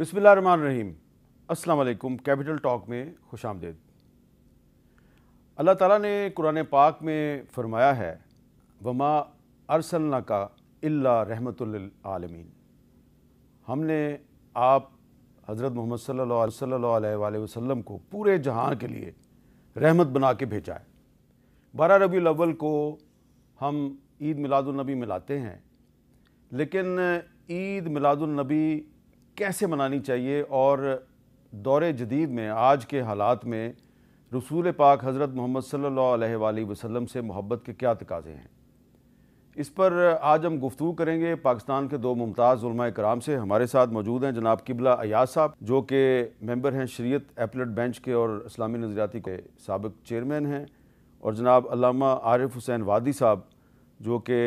रहीम अस्सलाम capital talk में खुश आमदेद अल्लाह ताला ने कुरान पाक में फरमाया है वमा अरसलना का अल्ला रहमतुल्लमीन हमने आप हज़रत मोहम्मद सल्ला सल्ला वसम को पूरे जहाँ के लिए रहमत बना के भेजा है बारह रबी अव्वल को हम ईद मिलादुलनबी मिलाते हैं लेकिन ईद मिलादुलनबी कैसे मनानी चाहिए और दौर जदीद में आज के हालात में रसूल पाक हज़रत मोहम्मद सल्ला वसम से मोहब्बत के क्या तकाजे हैं इस पर आज हम गुफ्तु करेंगे पाकिस्तान के दो मुमताज़ कराम से हमारे साथ मौजूद हैं जनाब किबला अयाज साहब जो कि मेंबर हैं शरीयत एपलेट बेंच के और इस्लामी नज़रियाती के सबक चेयरमैन हैं और जनाब अलामा आरिफ हुसैन वादी साहब जो कि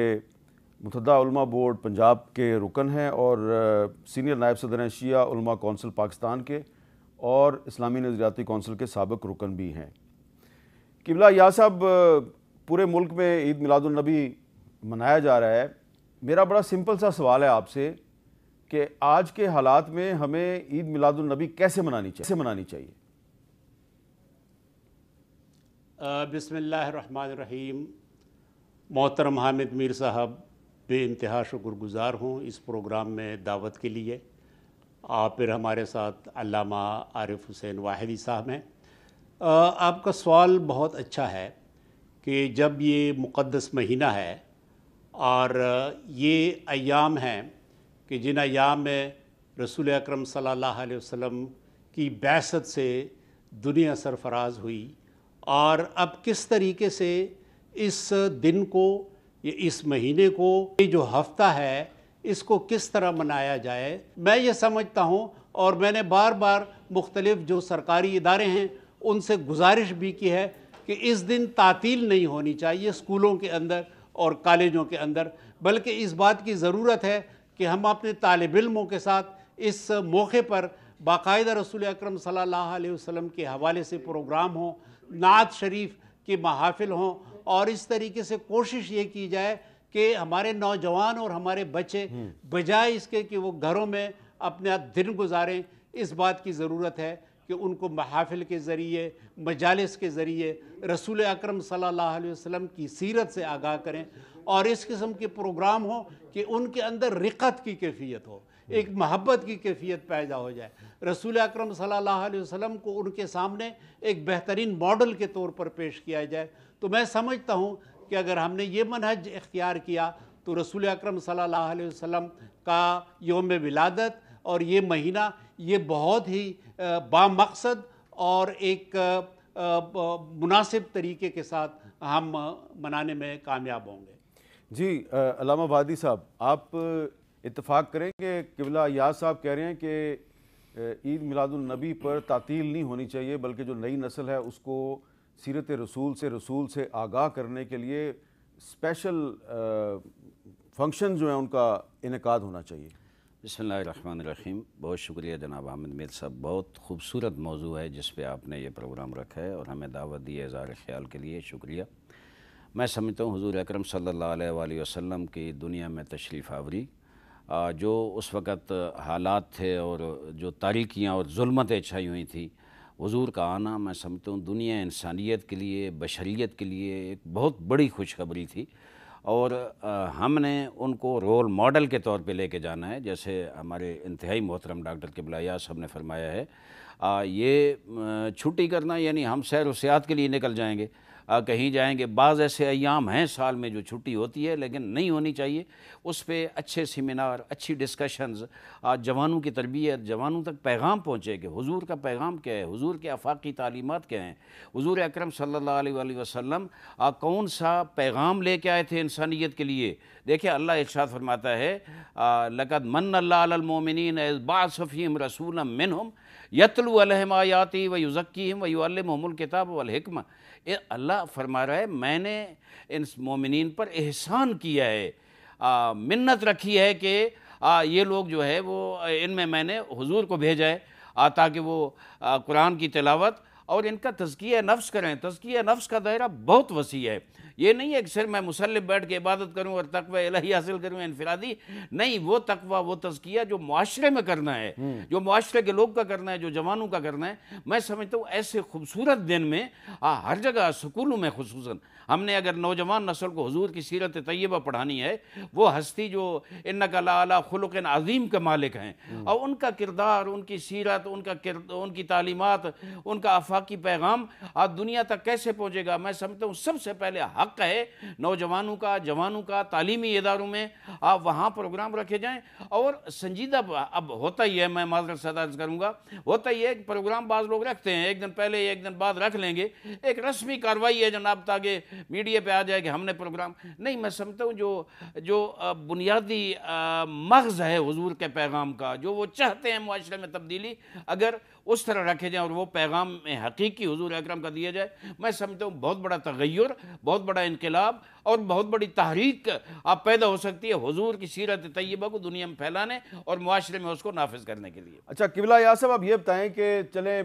मुतदा बोर्ड पंजाब के रुकन हैं और सीनियर नायब सदर शिया उलमा कौंसिल पाकिस्तान के और इस्लामी नजरियाती कौंसिल के सबक रुकन भी हैं किबला या साहब पूरे मुल्क में ईद मिलादुलनबी मनाया जा रहा है मेरा बड़ा सिंपल सा सवाल है आपसे कि आज के हालात में हमें ईद मिलादुलनबी कैसे मनानी चाहिए कैसे मनानी चाहिए बसमीम मोहतरम हामिद मीर साहब बेानतहा शुक्रगुज़ार हूँ इस प्रोग्राम में दावत के लिए आप फिर हमारे साथ अलामा आरिफ हुसैन वाहिदी साहब हैं आपका सवाल बहुत अच्छा है कि जब ये मुक़दस महीना है और ये अयाम हैं कि जिन अयाम में रसूल अक्रम सल्लल्लाहु वसल्लम की बैसत से दुनिया सरफराज हुई और अब किस तरीके से इस दिन को ये इस महीने को ये जो हफ्ता है इसको किस तरह मनाया जाए मैं ये समझता हूँ और मैंने बार बार मुख्तलिफ जो सरकारी इदारे हैं उनसे गुजारिश भी की है कि इस दिन तातील नहीं होनी चाहिए स्कूलों के अंदर और कॉलेजों के अंदर बल्कि इस बात की ज़रूरत है कि हम अपने तालब इलमों के साथ इस मौके पर बाकायदा रसूल अक्रम सल्लल्लाहु अलैहि वसल्लम के हवाले से प्रोग्राम हों नात शरीफ के महाफिल हों और इस तरीके से कोशिश ये की जाए कि हमारे नौजवान और हमारे बच्चे हम्म। बजाय इसके कि वो घरों में अपने दिन गुजारें इस बात की ज़रूरत है कि उनको महाफिल के ज़रिए मजालस के ज़रिए रसूल अक्रम सम की सीरत से आगाह करें और इस किस्म के प्रोग्राम हो कि उनके अंदर रिकत की कैफियत हो एक मोहब्बत की कैफियत पैदा हो जाए रसूल अक्रम वसल्लम को उनके सामने एक बेहतरीन मॉडल के तौर पर पेश किया जाए तो मैं समझता हूँ कि अगर हमने ये मनहज इख्तियार किया तो रसूल अक्रम वसल्लम का योम विलादत और ये महीना ये बहुत ही बामकसद और एक मुनासिब तरीके के साथ हम मनाने में कामयाब होंगे जी अलामा साहब आप इतफाक़ करें कि किबला याद साहब कह रहे हैं कि ईद मिलादुलनबी पर तातील नहीं होनी चाहिए बल्कि जो नई नस्ल है उसको सीरत रसूल से रसूल से आगाह करने के लिए स्पेशल फंक्शन जो है उनका इनका होना चाहिए बसमीम बहुत शुक्रिया जनाब अहमद मीर साहब बहुत खूबसूरत मौजू है जिस पर आपने ये प्रोग्राम रखा है और हमें दावत दी है इज़ार ख्याल के लिए शुक्रिया मैं समझता हूँ हजूर अक्रम सल्ला वसम की दुनिया में तशरीफ़ आवरी जो उस वक़्त हालात थे और जो तारीखियाँ और जुल्मतें छाई हुई थी हजूर का आना मैं समझता हूँ दुनिया इंसानियत के लिए बशरीत के लिए एक बहुत बड़ी खुशखबरी थी और हमने उनको रोल मॉडल के तौर पे लेके जाना है जैसे हमारे इंतहाई मोहतरम डॉक्टर किबलाया साहब ने फरमाया है आ, ये छुट्टी करना यानी हम सैर वसियात के लिए निकल जाएंगे कहीं जाएंगे बाज़ ऐसे अयाम हैं साल में जो छुट्टी होती है लेकिन नहीं होनी चाहिए उस पर अच्छे सेमिनार अच्छी डिस्कशंस आज जवानों की तरबियत जवानों तक पैगाम पहुँचे कि हजूर का पैगाम क्या है हजूर के अफाकी तालीमत क्या हैं हजूर अक्रम सल्ला वसम कौन सा पैगाम ले के आए थे इंसानियत के लिए देखिए अल्लाह इर्शाद फरमाता है लकद मन अल्लामिन बाफ़ीम रसूल मिनहम यतलु आयाति व युज़क्कीम व किताब वलहकमा ये अल्लाह फरमा रहा है मैंने इन मोमिन पर एहसान किया है आ, मिन्नत रखी है कि आ, ये लोग जो है वो इनमें मैंने हुजूर को भेजा है ताकि वो आ, कुरान की तलावत और इनका तज़किया नफ्स करें तज़किया नफ्स का दायरा बहुत वसी है ये नहीं है कि सिर्फ मैं मुसलब बैठ के इबादत करूँ और तकवा इलाही हासिल करूँ इनफरादी नहीं वो तकवा वो तजकिया जो माशरे में करना है हम्म। जो माशरे के लोग का करना है जो जवानों का करना है मैं समझता हूँ ऐसे खूबसूरत दिन में हर जगह स्कूलों में खसूस हमने अगर नौजवान नस्ल को हजूर की सीरत तयब पढ़ानी है वो हस्ती जो इन कला खुलक अजीम के मालिक हैं हम्म। और उनका किरदार उनकी सीरत उनका उनकी तालीमत उनका आफाकी पैगाम आज दुनिया तक कैसे पहुँचेगा मैं समझता हूँ सबसे पहले हक है नौजवानों का जवानों का तालीमी इदारों में आप वहाँ प्रोग्राम रखे जाएँ और संजीदा अब होता ही है मैं माजरत सदाज करूँगा होता ही है प्रोग्राम बाद लोग रखते हैं एक दिन पहले एक दिन बाद रख लेंगे एक रस्मी कार्रवाई है जनाब ताकि मीडिया पे आ जाएगा हमने प्रोग्राम नहीं मैं समझता हूँ जो जो बुनियादी मगज़ है हुजूर के पैगाम का जो वो चाहते हैं माशरे में तब्दीली अगर उस तरह रखे जाए और वो पैगाम में हकीकी हुजूर अक्रम का दिया जाए मैं समझता हूँ बहुत बड़ा तगैर बहुत बड़ा इनकलाब और बहुत बड़ी तहरीक आप पैदा हो सकती है हजूर की सीरत तैयबा को दुनिया में फैलाने और माशरे में उसको नाफिज करने के लिए अच्छा किबला यासब आप ये बताएं कि चले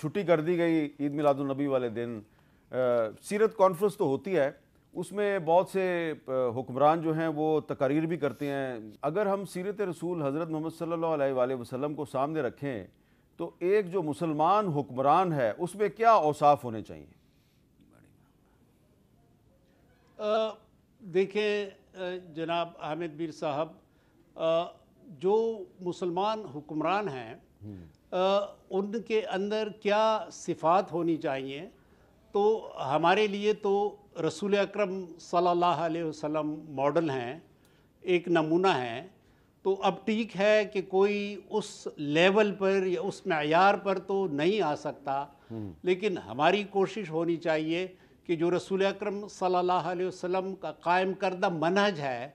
छुट्टी कर दी गई ईद मिलादुलनबी वाले दिन सीरत कॉन्फ्रेंस तो होती है उसमें बहुत से हुक्मरान जो हैं वो तकरीर भी करते हैं अगर हम सीरत रसूल हज़रत मोहम्मद सल्लल्लाहु अलैहि वसल्लम को सामने रखें तो एक जो मुसलमान हुक्मरान है उसमें क्या औसाफ होने चाहिए देखें जनाब आमिद बीर साहब जो मुसलमान हुक्मरान हैं हम्म। उनके अंदर क्या सिफात होनी चाहिए तो हमारे लिए तो रसूल अक्रम सल्लाम मॉडल हैं एक नमूना है तो अब ठीक है कि कोई उस लेवल पर या उस मैार पर तो नहीं आ सकता हम्म। लेकिन हमारी कोशिश होनी चाहिए कि जो रसूल अक्रम सल्लाम का कायम करदा मनहज है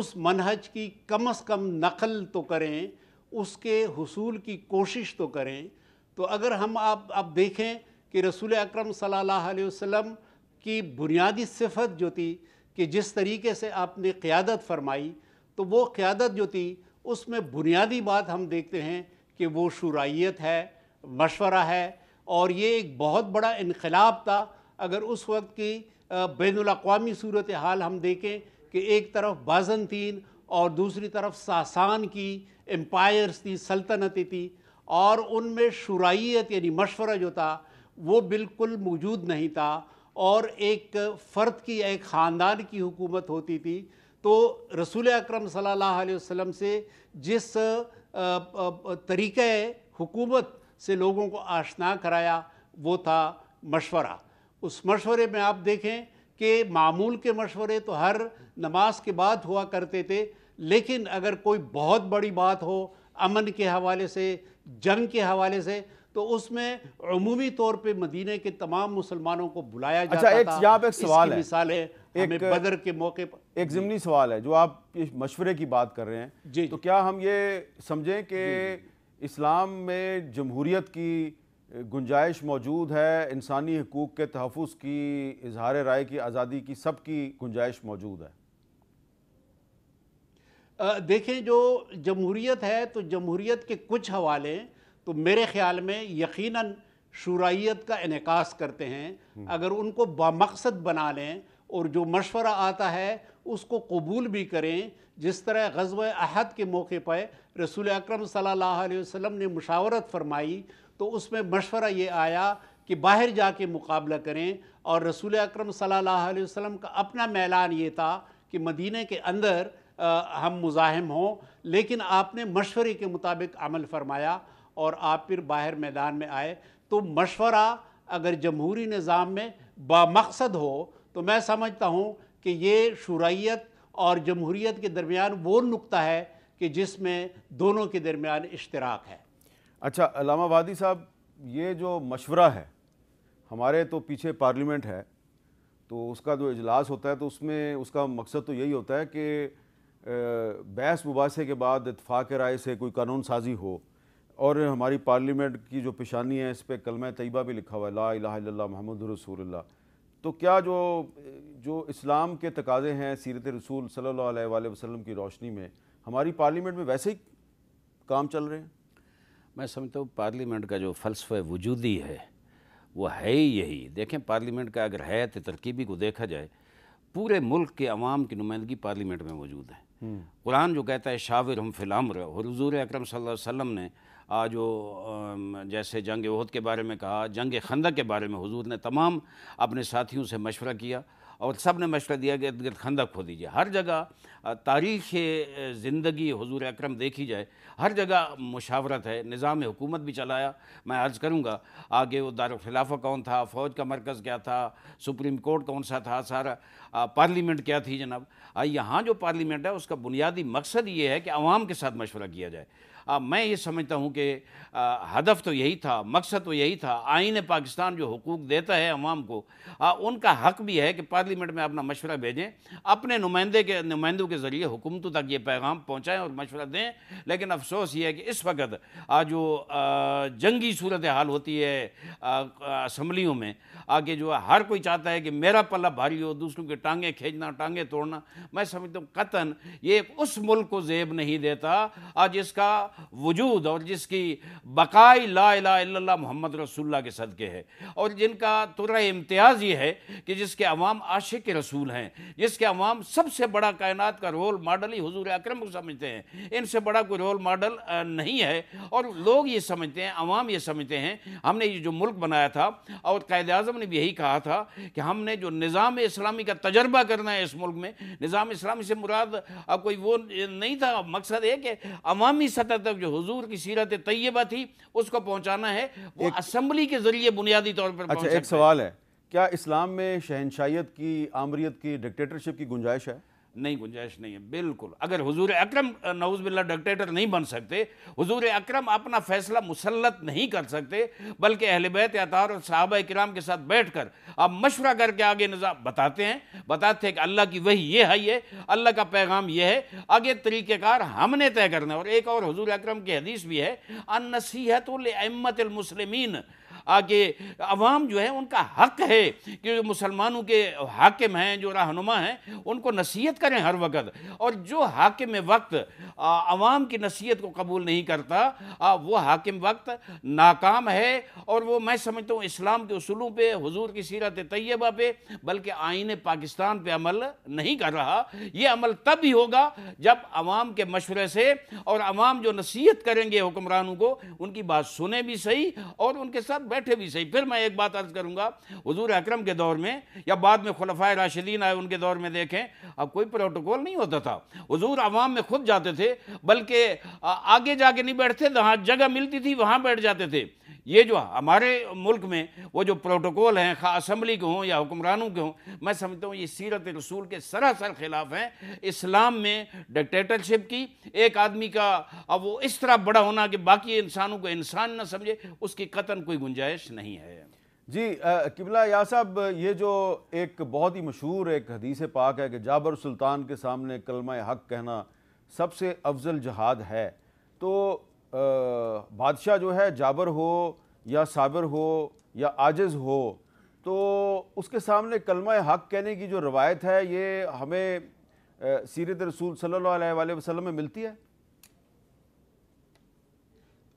उस मनहज की कम अज़ कम नकल तो करें उसके हसूल की कोशिश तो करें तो अगर हम आप आप देखें कि रसूल अक्रम सल्लल्लाहु की बुनियादी सिफत जो थी कि जिस तरीके से आपने क़्यादत फरमाई तो वो क़्यादत जो थी उसमें बुनियादी बात हम देखते हैं कि वो शुराइत है मशवरा है और ये एक बहुत बड़ा इनकलाब था अगर उस वक्त की बैन अवी सूरत हाल हम देखें कि एक तरफ बाजनतीन और दूसरी तरफ सासान की एम्पायर्स थी सल्तनतें थी और उनमें शुराइत यानी मशवरा जो था वो बिल्कुल मौजूद नहीं था और एक फ़र्द की एक ख़ानदान की हुकूमत होती थी तो रसूल अक्रम सम से जिस तरीक़ हुकूमत से लोगों को आशना कराया वो था मशवरा उस मशवरे में आप देखें कि मामूल के मशवरे तो हर नमाज के बाद हुआ करते थे लेकिन अगर कोई बहुत बड़ी बात हो अमन के हवाले से जंग के हवाले से तो उसमें अमूमी तौर पर मदीने के तमाम मुसलमानों को बुलाया अच्छा, जाता अच्छा, एक, था एक सवाल है मिसाल है एक बदर के मौके पर एक ज़मनी सवाल है जो आप मशवरे की बात कर रहे हैं जी तो क्या हम ये समझें कि इस्लाम में जमहूरीत की गुंजाइश मौजूद है इंसानी हकूक़ के तहफ़ की इजहार राय की आज़ादी की सब की गुंजाइश मौजूद है देखें जो जमहूरीत है तो जमहूरीत के कुछ हवाले तो मेरे ख्याल में यकीन शुराइत का इनका करते हैं हम्म। अगर उनको बामकसद बना लें और जो मशवरा आता है उसको कबूल भी करें जिस तरह गजब अहद के मौके पर रसूल अक्रम सम ने मुशावरत फरमाई तो उसमें मशवरा ये आया कि बाहर जाके मुकाबला करें और रसूल अक्रम सम का अपना मैलान ये था कि मदीने के अंदर आ, हम मुजाहम हों लेकिन आपने मशवरे के मुताबिक अमल फरमाया और आप फिर बाहर मैदान में आए तो मशवरा अगर जमहूरी निज़ाम में बामकसद हो तो मैं समझता हूँ कि ये शुराइत और जमहूरीत के दरमियान वो नुकता है कि जिसमें दोनों के दरमियान इश्तराक है अच्छा अलामा वादी साहब ये जो मशवरा है हमारे तो पीछे पार्लियामेंट है तो उसका जो इजलास होता है तो उसमें उसका मकसद तो यही होता है कि बहस मुबासे के बाद इतफाक़ राय से कोई कानून साजी हो और हमारी पार्लियामेंट की जो पेशानी है इस पर कलम तयबा भी लिखा हुआ है ला इला महमद रसूल तो क्या जो जो इस्लाम के तकाजे हैं सीरत रसूल सल्ला वसम की रोशनी में हमारी पार्लियामेंट में वैसे ही काम चल रहे हैं मैं समझता हूँ पार्लियामेंट का जो फ़लसफ़ वजूदी है वो है ही यही देखें पार्लियामेंट का अगर है तो तरकीबी को देखा जाए पूरे मुल्क के अवाम की नुमाइंदगी पार्लियामेंट में मौजूद है कुरान जो कहता है शाविर हम फिलम हजूर अक्रम वसम ने आज वो जैसे जंग वहद के बारे में कहा जंग खंदा के बारे में हजूर ने तमाम अपने साथियों से मशवरा किया और सब ने मशवरा दिया कि गिर्द खंदक खो दीजिए हर जगह तारीख ज़िंदगी हजूर अक्रम देखी जाए हर जगह मुशावरत है निज़ाम हुकूमत भी चलाया मैं अर्ज़ करूँगा आगे वो दारखिलाफा कौन था फ़ौज का मरकज़ क्या था सुप्रीम कोर्ट कौन सा था सारा पार्लीमेंट क्या थी जनाब यहाँ जो पार्लीमेंट है उसका बुनियादी मकसद ये है कि आवाम के साथ मशवरा किया जाए आ, मैं ये समझता हूँ कि हदफ तो यही था मकसद तो यही था आइन पाकिस्तान जो हकूक़ देता है अवाम को आ, उनका हक भी है कि पार्लियामेंट में अपना मशवरा भेजें अपने नुमाइंदे के नुमाइंदों के ज़रिए हुकूमतों तक ये पैगाम पहुँचाएँ और मशवरा दें लेकिन अफसोस ये है कि इस वक्त आज जो जंगी सूरत हाल होती है असम्बलियों में आगे जो हर कोई चाहता है कि मेरा पल्ला भारी हो दूसरों के टांगे खींचना टांगे तोड़ना मैं समझता हूँ कतन ये उस मुल्क को जेब नहीं देता आज इसका वजूद और जिसकी बकाई ला ला मोहम्मद रसुल्ला के सदक़े है और जिनका तुर इम्तियाज़ ये है कि जिसके अवाम आशिक रसूल हैं जिसके अवाम सबसे बड़ा कायनात का रोल मॉडल ही हजूर अक्रम को समझते हैं इनसे बड़ा कोई रोल मॉडल नहीं है और लोग ये समझते हैं अवाम ये समझते हैं हमने ये जो मुल्क बनाया था और कैद अजम ने भी यही कहा था कि हमने जो निज़ाम इस्लामी का तजर्बा करना है इस मुल्क में निज़ाम इस्लामी से मुराद अब कोई वो नहीं था मकसद एक कि अवामी सतह तक मतलब जो हुजूर की सीरत तय्यबा थी उसको पहुंचाना है वो असम्बली के जरिए बुनियादी तौर पर अच्छा एक सवाल है क्या इस्लाम में शहनशाहियत की आमरीत की डिक्टेटरशिप की गुंजाइश है नहीं गुंजाइश नहीं है बिल्कुल अगर हजूर अक्रम नवूज बिल्ला डिक्टेटर नहीं बन सकते हजूर अक्रम अपना फैसला मुसलत नहीं कर सकते बल्कि अहल बैत अतार और साहब कराम के साथ बैठ कर आप मशवरा करके आगे निज़ाम बताते हैं बताते हैं कि अल्लाह की वही ये है ये अल्लाह का पैगाम ये है आगे तरीक़ेकार हमने तय करना है और एक और हजूर अक्रम की हदीस भी है अन नसीहत आगे अवाम जो है उनका हक है कि जो मुसलमानों के हाकिम हैं जो रहनुमा हैं उनको नसीहत करें हर वक्त और जो हाकिम वक्त अवाम की नसीहत को कबूल नहीं करता आ, वो हाकिम वक्त नाकाम है और वो मैं समझता हूँ इस्लाम के असूलों पर हजूर की सीरत तैयबा पे बल्कि आइन पाकिस्तान पर अमल नहीं कर रहा ये अमल तब ही होगा जब अवाम के मशवरे से और अवाम जो नसीहत करेंगे हुक्मरानों को उनकी बात सुने भी सही और उनके साथ बैठे भी सही फिर मैं एक बात अर्ज़ करूंगा हजूर अक्रम के दौर में या बाद में खलफा राशिदीन आए उनके दौर में देखें अब कोई प्रोटोकॉल नहीं होता था हजूर आवाम में खुद जाते थे बल्कि आगे जाके नहीं बैठते जहाँ जगह मिलती थी वहाँ बैठ जाते थे ये जो हमारे मुल्क में वो जो प्रोटोकॉल हैं खा असम्बली के हों या हुक्मरानों के हों मैं समझता हूँ ये सीरत रसूल के सरासर खिलाफ हैं इस्लाम में डिक्टेटरशिप की एक आदमी का अब वो इस तरह बड़ा होना कि बाकी इंसानों को इंसान ना समझे उसकी कतन कोई गुंजाइश गुंजाइश नहीं है जी किबला या साहब ये जो एक बहुत ही मशहूर एक हदीस पाक है कि जाबर सुल्तान के सामने कलमा हक कहना सबसे अफजल जहाद है तो बादशाह जो है जाबर हो या साबर हो या आजज़ हो तो उसके सामने कलमा हक कहने की जो रवायत है ये हमें सीरत रसूल सल्लल्लाहु अलैहि वसल्लम में मिलती है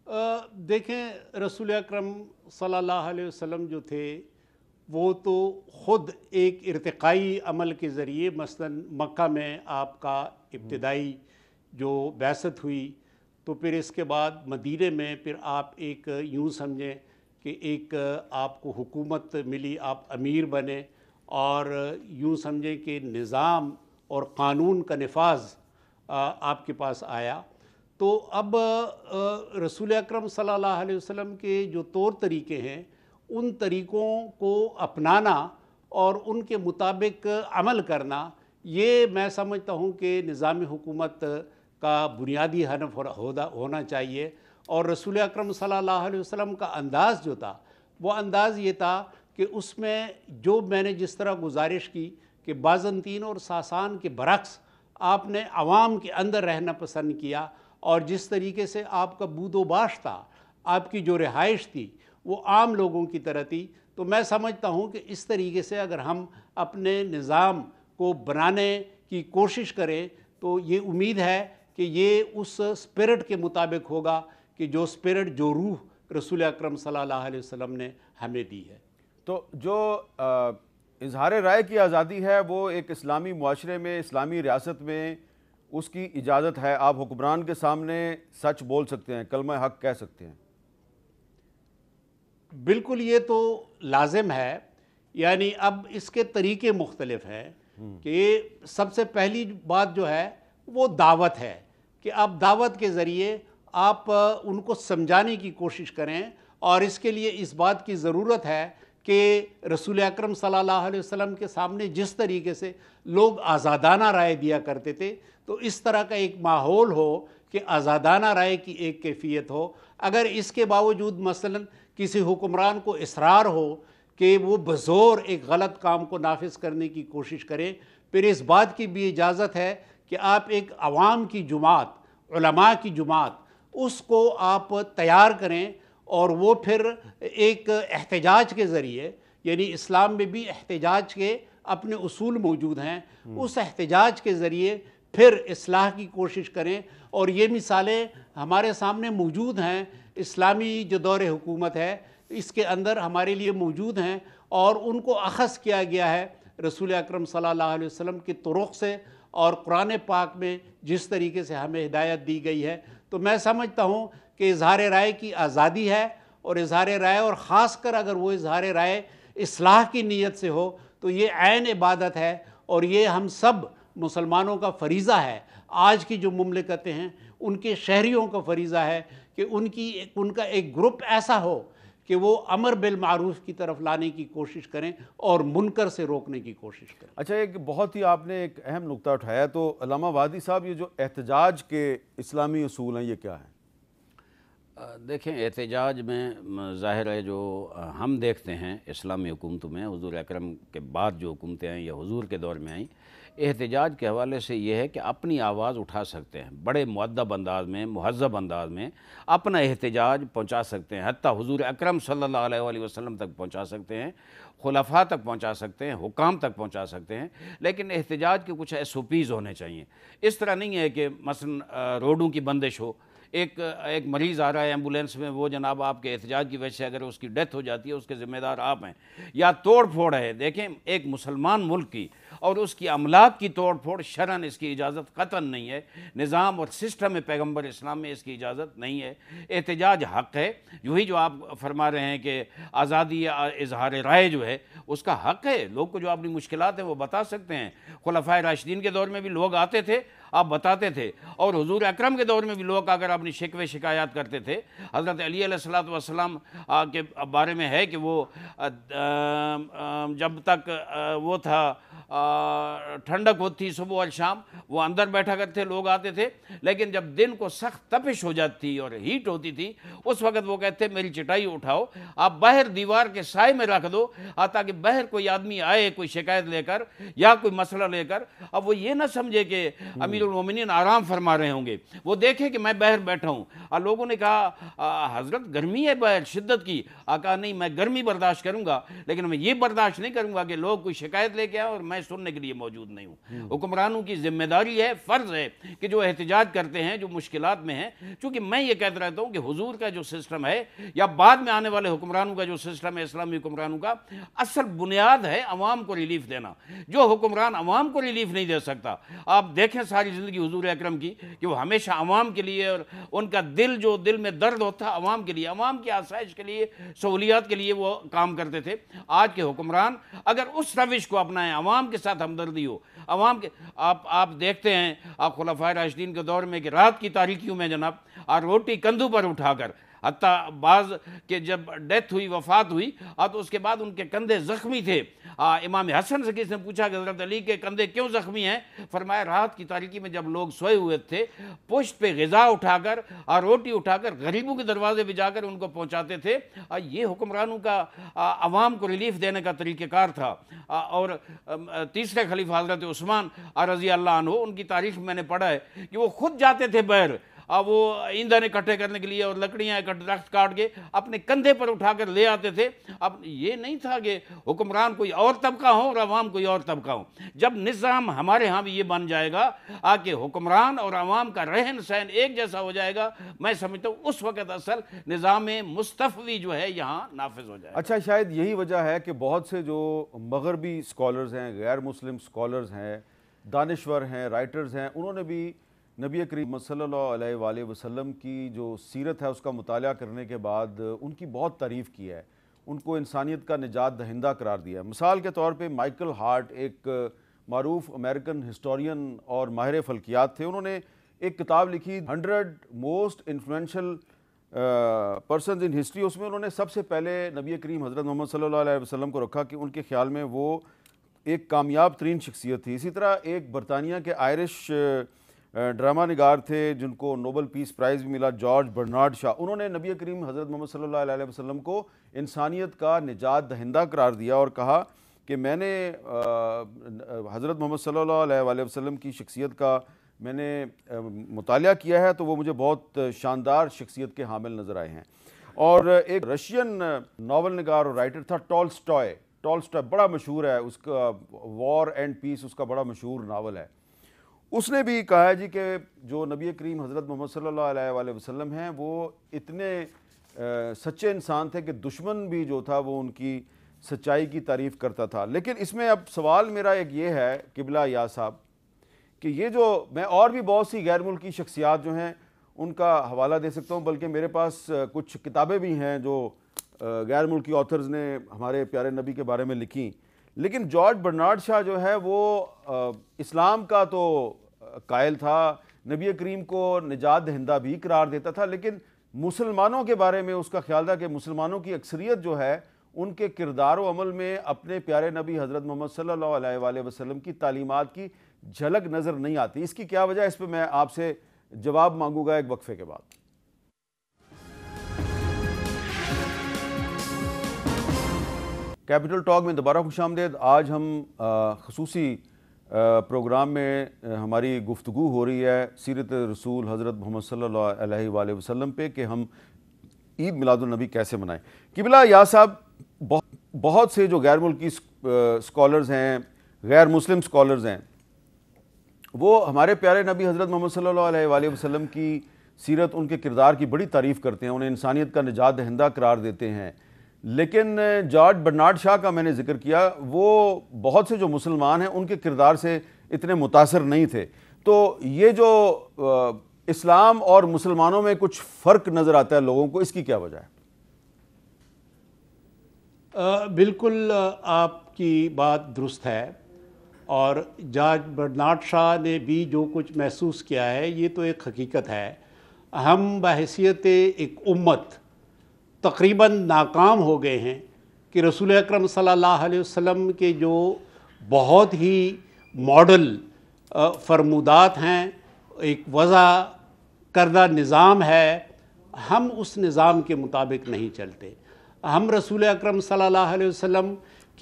देखें रसूल अक्रम सल्लल्लाहु जो थे वो तो ख़ुद एक इरतकाई अमल के ज़रिए मसल मक्का में आपका इब्तदाई जो बैसत हुई तो फिर इसके बाद मदीने में फिर आप एक यूँ समझें कि एक आपको हुकूमत मिली आप अमीर बने और यूँ समझें कि निज़ाम और कानून का नफाज आपके पास आया तो अब रसूल अक्रम सम के जो तौर तरीके हैं उन तरीक़ों को अपनाना और उनके मुताबिक अमल करना ये मैं समझता हूँ कि निज़ाम हुकूमत का बुनियादी हनफ होना चाहिए और रसूल अक्रम सम का अंदाज़ जो था वो अंदाज़ ये था कि उसमें जो मैंने जिस तरह गुजारिश की कि बाजनतीन और सासान के बरक्स आपने आवाम के अंदर रहना पसंद किया और जिस तरीके से आपका बूदोबाश था आपकी जो रिहाइश थी वो आम लोगों की तरह थी तो मैं समझता हूँ कि इस तरीके से अगर हम अपने निज़ाम को बनाने की कोशिश करें तो ये उम्मीद है कि ये उस स्पिरिट के मुताबिक होगा कि जो स्पिरिट जो रूह रसूल अक्रम सल्लल्लाहु ने हमें दी है तो जो इजहार राय की आज़ादी है वो एक इस्लामी माशरे में इस्लामी रियासत में उसकी इजाज़त है आप हुक्मरान के सामने सच बोल सकते हैं कलम हक कह सकते हैं बिल्कुल ये तो लाजिम है यानी अब इसके तरीके मुख्तलफ हैं हम्म। कि सबसे पहली बात जो है वो दावत है कि आप दावत के ज़रिए आप उनको समझाने की कोशिश करें और इसके लिए इस बात की ज़रूरत है कि रसूल अक्रम सल्ला वसम के सामने जिस तरीके से लोग आज़ादाना राय दिया करते थे तो इस तरह का एक माहौल हो कि आज़ादाना राय की एक कैफियत हो अगर इसके बावजूद मसलन किसी हुक्मरान को इसरार हो कि वो बज़ोर एक गलत काम को नाफिज करने की कोशिश करें फिर इस बात की भी इजाज़त है कि आप एक आवाम की जुमात की जुमात उसको आप तैयार करें और वो फिर एक एहतजाज के ज़रिए यानी इस्लाम में भी एहतजाज के अपने असूल मौजूद हैं हम्म। उस एहतजाज के ज़रिए फिर इसलाह की कोशिश करें और ये मिसालें हमारे सामने मौजूद हैं इस्लामी जो दौर हुकूमत है इसके अंदर हमारे लिए मौजूद हैं और उनको अखज़ किया गया है रसूल अक्रम सम के वसल्लम से और कुरान पाक में जिस तरीके से हमें हिदायत दी गई है तो मैं समझता हूँ कि इजहार राय की आज़ादी है और इजहार राय और ख़ास कर अगर वो इजहार राय इसलाह की नीयत से हो तो ये आन इबादत है और ये हम सब मुसलमानों का फरीज़ा है आज की जो ममलिकतें हैं उनके शहरीों का फरीज़ा है कि उनकी उनका एक ग्रुप ऐसा हो कि वो अमर बिल मारूफ की तरफ लाने की कोशिश करें और मुनकर से रोकने की कोशिश करें अच्छा एक बहुत ही आपने एक अहम नुकता उठाया तो अलामा वादी साहब ये जो एहतजाज के इस्लामी असूल हैं ये क्या है देखें एहतजाज में ज़ाहिर है जो हम देखते हैं इस्लामी हुकूमतों में हजूर अक्रम के बाद जो हुकूमतें आई या हजूर के दौर में आई एहतजाज के हवाले से यह है कि अपनी आवाज़ उठा सकते हैं बड़े मुद्दब अंदाज में महजब अंदाज में अपना एहतजाज पहुँचा सकते हैं हती हजूर अक्रम सल्ला वसम तक पहुँचा सकते हैं खुलफा तक पहुँचा सकते हैं हुकाम तक पहुँचा सकते हैं लेकिन एहतजाज के कुछ एस ओ पीज़ होने चाहिए इस तरह नहीं है कि मसन रोडों की बंदिश हो एक एक मरीज़ आ रहा है एम्बुलेंस में वो जनाब आपके एहतजाज की वजह से अगर उसकी डेथ हो जाती है उसके ज़िम्मेदार आप हैं या तोड़ फोड़ है देखें एक मुसलमान मुल्क की और उसकी अमलाक की तोड़ फोड़ शरण इसकी इजाज़त क़तन नहीं है निज़ाम और सिस्टम पैगम्बर इस्लाम में इसकी इजाज़त नहीं है एहतजाज हक है ही जो आप फरमा रहे हैं कि आज़ादी या इजहार राय जो है उसका हक है लोग को जो अपनी मुश्किल हैं वो बता सकते हैं खलफा राशिदीन के दौर में भी लोग आते थे आप बताते थे और हजूर अक्रम के दौर में भी लोग अगर अपनी शिकवे शिकायत करते थे हज़रत अली सलात वसलाम के बारे में है कि वो जब तक वो था ठंडक होती सुबह और शाम वो अंदर बैठा करते लोग आते थे लेकिन जब दिन को सख्त तपिश हो जाती थी और हीट होती थी उस वक्त वो कहते मेरी चटाई उठाओ आप बाहर दीवार के साय में रख दो ताकि बाहर कोई आदमी आए कोई शिकायत लेकर या कोई मसला लेकर अब वो ये ना समझे कि अमीर अमीरमिन आराम फरमा रहे होंगे वो देखें कि मैं बहर बैठा हूँ और लोगों ने कहा हज़रत गर्मी है बहर शिद्दत की आका नहीं मैं गर्मी बर्दाश्त करूँगा लेकिन मैं ये बर्दाश्त नहीं करूँगा कि लोग कोई शिकायत लेके आए और मैं सुनने के लिए मौजूद नहीं हूँ हम्म। हुक्मरानों की जिम्मेदारी है फ़र्ज़ है कि जो एहतजाज करते हैं जो मुश्किल में हैं चूँकि मैं ये कहता रहता हूँ कि हजूर का जो सिस्टम है या बाद में आने वाले हुक्मरानों का जो सिस्टम है इस्लामी हुक्मरानों का असल बुनियाद है अवाम को रिलीफ देना जो हुक्मरान अवाम को रिलीफ नहीं दे सकता आप देखें सारी ज़िंदगी हजूर अक्रम की कि वो हमेशा आवाम के लिए और उनका दिल जो दिल में दर्द होता आवाम के लिए अवाम की आसाइश के लिए सहूलियात के लिए वो काम करते थे आज के हुक्मरान अगर उस रविश को अपनाएं आवाम के साथ हमदर्दी हो आवाम के आप आप देखते हैं आप खुलाफा राशदीन के दौर में कि रात की तारीखियों में जनाब और रोटी कंधों पर उठाकर हत्या बाज़ के जब डेथ हुई वफात हुई और हाँ, तो उसके बाद उनके कंधे ज़ख्मी थे आ, हाँ, इमाम हसन से किसने पूछा कि हज़रत अली के कंधे क्यों ज़ख्मी हैं फरमाया रात की तारीखी में जब लोग सोए हुए थे पुष्ट पे गज़ा उठाकर और हाँ, रोटी उठाकर गरीबों के दरवाजे पर जाकर उनको पहुँचाते थे और ये हुक्मरानों का आवाम अवाम को रिलीफ देने का तरीक़ार था आ, और तीसरे खलीफा हज़रत उस्मान रज़ी अल्लाह उनकी तारीख मैंने पढ़ा है कि वो खुद जाते थे बैर वो ईंधन इकट्ठे करने के लिए और लकड़ियाँ इकट्ठे रख काट के अपने कंधे पर उठा कर ले आते थे अब ये नहीं था कि हुक्मरान कोई और तबका हो और आवाम कोई और तबका हो जब निज़ाम हमारे यहाँ भी ये बन जाएगा आके हुक्मरान और आवाम का रहन सहन एक जैसा हो जाएगा मैं समझता हूँ उस वक्त असल निज़ाम मुस्तफ़ी जो है यहाँ नाफिज हो जाए अच्छा शायद यही वजह है कि बहुत से जो मगरबी स्कॉलर्स हैं गैर मुस्लिम स्कॉलर्स हैं दानश्वर हैं राइटर्स हैं उन्होंने भी नबी करीम सल्ला वसम की जो सीरत है उसका मुताल करने के बाद उनकी बहुत तारीफ़ की है उनको इंसानियत का निजात दहिंदा करार दिया है मिसाल के तौर पर माइकल हार्ट एक मरूफ अमेरिकन हिस्टोरियन और माहिर फल्कियात थे उन्होंने एक किताब लिखी hundred most influential person in history उसमें उन्होंने सबसे पहले नबी करीम हज़रत मोहम्मद सल्ला वसलम को रखा कि उनके ख्याल में वो एक कामयाब तरीन शख्सियत थी इसी तरह एक बरतानिया के आयरिश ड्रामा नगार थे जिनको नोबल पीस प्राइज़ भी मिला जॉर्ज बर्नाड शाह उन्होंने नबी करीम हज़रत मोहम्मद सल्ला वसम को इंसानियत का निजात दहिंदा करार दिया और कहा कि मैंने हज़रत मोहम्मद सल्ला वसम की शख्सियत का मैंने मुताल किया है तो वो मुझे बहुत शानदार शख्सियत के हामिल नज़र आए हैं और एक रशियन नावल नगार और राइटर था टॉल स्टॉय टॉल स्टॉय बड़ा मशहूर है उसका वॉर एंड पीस उसका बड़ा मशहूर नावल है उसने भी कहा है जी कि जो नबी करीम हज़रत मोहम्मद सल्ला वसलम हैं वो इतने आ, सच्चे इंसान थे कि दुश्मन भी जो था वो उनकी सच्चाई की तारीफ़ करता था लेकिन इसमें अब सवाल मेरा एक ये है किबला या साहब कि ये जो मैं और भी बहुत सी गैर मुल्की शख्सियात जो हैं उनका हवाला दे सकता हूँ बल्कि मेरे पास कुछ किताबें भी हैं जो गैर मुल्की ऑथर्स ने हमारे प्यारे नबी के बारे में लिखी लेकिन जॉर्ज बर्नार्ड शाह जो है वो आ, इस्लाम का तो कायल था नबी करीम को निजात दहिंदा भी करार देता था लेकिन मुसलमानों के बारे में उसका ख्याल था कि मुसलमानों की अक्सरियत जो है उनके किरदार अमल में अपने प्यारे नबी हज़रत मोहम्मद सल्ला वसलम की तालीमत की झलक नज़र नहीं आती इसकी क्या वजह इस पर मैं आपसे जवाब मांगूंगा एक वक्फ़े के बाद कैपिटल टॉक में दोबारा खुश आमदेद आज हम खसूसी प्रोग्राम में हमारी गुफ्तु हो रही है सीरत रसूल हज़रत मोहम्मद सल्ला वसम पे कि हम ईद मिलादुलनबी कैसे मनाएं किबला या साहब बहुत, बहुत से जो गैर मुल्की स्कॉलर्स हैं गैर मुस्लिम स्कॉलर्स हैं वो हमारे प्यारे नबी हज़रत मोहम्मद सल्ला वसम की सीरत उनके किरदार की बड़ी तारीफ़ करते हैं उन्हें इंसानियत का निजात दहिंदा करार देते हैं लेकिन जॉर्ज बर्नार्ड शाह का मैंने जिक्र किया वो बहुत से जो मुसलमान हैं उनके किरदार से इतने मुतासर नहीं थे तो ये जो इस्लाम और मुसलमानों में कुछ फ़र्क नज़र आता है लोगों को इसकी क्या वजह है बिल्कुल आपकी बात दुरुस्त है और जॉर्ज बर्नार्ड शाह ने भी जो कुछ महसूस किया है ये तो एक हकीकत है हम बहसीत एक उम्मत तकरीबन नाकाम हो गए हैं कि रसूल अकरम सल्लल्लाहु अलैहि वसल्लम के जो बहुत ही मॉडल फरमूदात हैं एक वज़ा करदा निज़ाम है हम उस निज़ाम के मुताबिक नहीं चलते हम रसूल अकरम सल्लल्लाहु अलैहि वसल्लम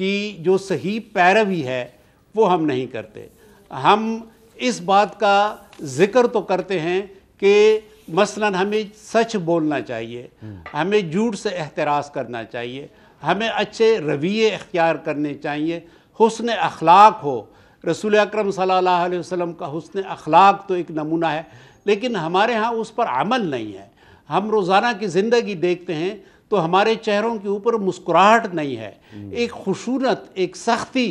की जो सही पैरवी है वो हम नहीं करते हम इस बात का ज़िक्र तो करते हैं कि मसलन हमें सच बोलना चाहिए हमें झूठ से एहतराज करना चाहिए हमें अच्छे रवैये अख्तियार करने चाहिए हसन अखलाक हो रसूल अक्रम सम का हसन अखलाक तो एक नमूना है लेकिन हमारे यहाँ उस पर अमल नहीं है हम रोज़ाना की ज़िंदगी देखते हैं तो हमारे चेहरों के ऊपर मुस्कुराहट नहीं है एक खशूनत एक सख्ती